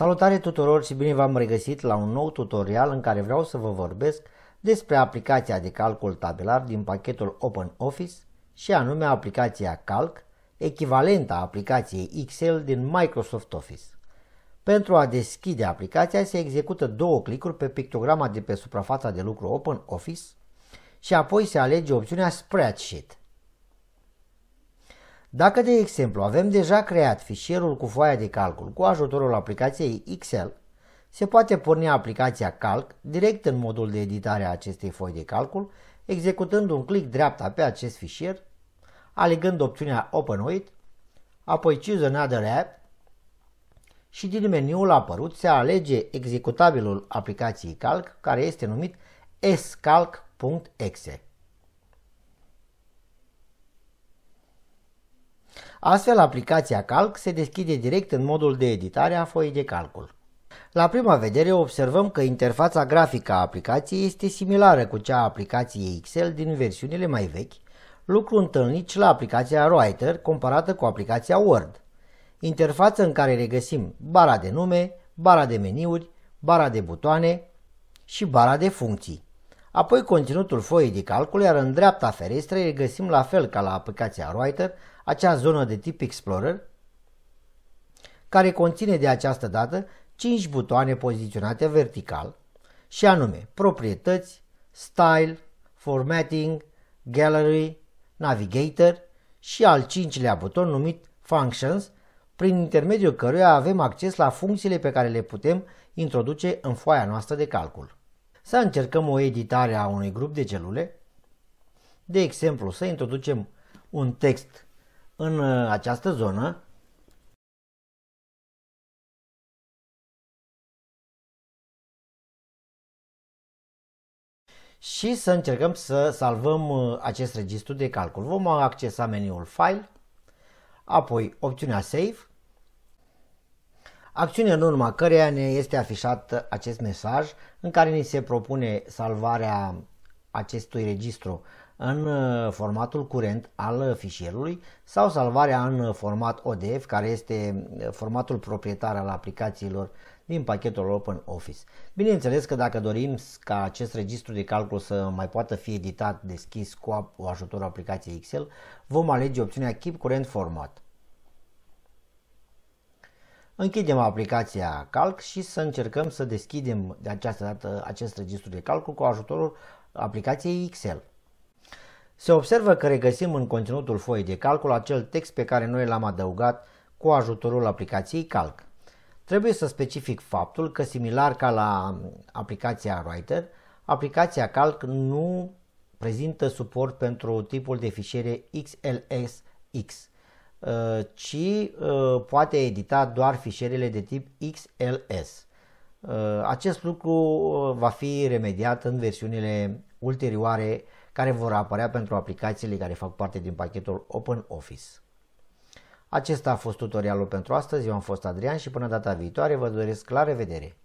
Salutare tuturor și bine v-am regăsit la un nou tutorial în care vreau să vă vorbesc despre aplicația de calcul tabelar din pachetul OpenOffice și anume aplicația Calc, echivalenta aplicației Excel din Microsoft Office. Pentru a deschide aplicația se execută două clicuri pe pictograma de pe suprafața de lucru OpenOffice și apoi se alege opțiunea Spreadsheet. Dacă, de exemplu, avem deja creat fișierul cu foaia de calcul cu ajutorul aplicației Excel, se poate porni aplicația Calc direct în modul de editare a acestei foi de calcul, executând un click dreapta pe acest fișier, alegând opțiunea Open With, apoi Choose Another App și din meniul apărut se alege executabilul aplicației Calc, care este numit scalc.exe. Astfel, aplicația Calc se deschide direct în modul de editare a foii de calcul. La prima vedere observăm că interfața grafică a aplicației este similară cu cea a aplicației Excel din versiunile mai vechi, lucru întâlnit și la aplicația Writer comparată cu aplicația Word, interfață în care regăsim bara de nume, bara de meniuri, bara de butoane și bara de funcții. Apoi conținutul foii de calcul, iar în dreapta ferestrei regăsim la fel ca la aplicația Writer acea zonă de tip Explorer, care conține de această dată 5 butoane poziționate vertical, și anume proprietăți, style, formatting, gallery, navigator și al cincilea buton numit functions, prin intermediul căruia avem acces la funcțiile pe care le putem introduce în foaia noastră de calcul. Să încercăm o editare a unui grup de celule, de exemplu să introducem un text în uh, această zonă și să încercăm să salvăm uh, acest registru de calcul. Vom accesa meniul File, apoi opțiunea Save, acțiune în urma căreia ne este afișat acest mesaj în care ni se propune salvarea acestui registru în uh, formatul curent al fișierului sau salvarea în uh, format ODF, care este uh, formatul proprietar al aplicațiilor din pachetul OpenOffice. Bineînțeles că dacă dorim ca acest registru de calcul să mai poată fi editat deschis cu ajutorul aplicației Excel, vom alege opțiunea Keep Current Format. Închidem aplicația Calc și să încercăm să deschidem de această dată acest registru de calcul cu ajutorul aplicației Excel. Se observă că regăsim în conținutul foii de calcul acel text pe care noi l-am adăugat cu ajutorul aplicației Calc. Trebuie să specific faptul că, similar ca la aplicația Writer, aplicația Calc nu prezintă suport pentru tipul de fișiere XLSX, uh, ci uh, poate edita doar fișierele de tip XLS. Uh, acest lucru va fi remediat în versiunile ulterioare care vor apărea pentru aplicațiile care fac parte din pachetul Open Office. Acesta a fost tutorialul pentru astăzi, eu am fost Adrian și până data viitoare vă doresc la revedere!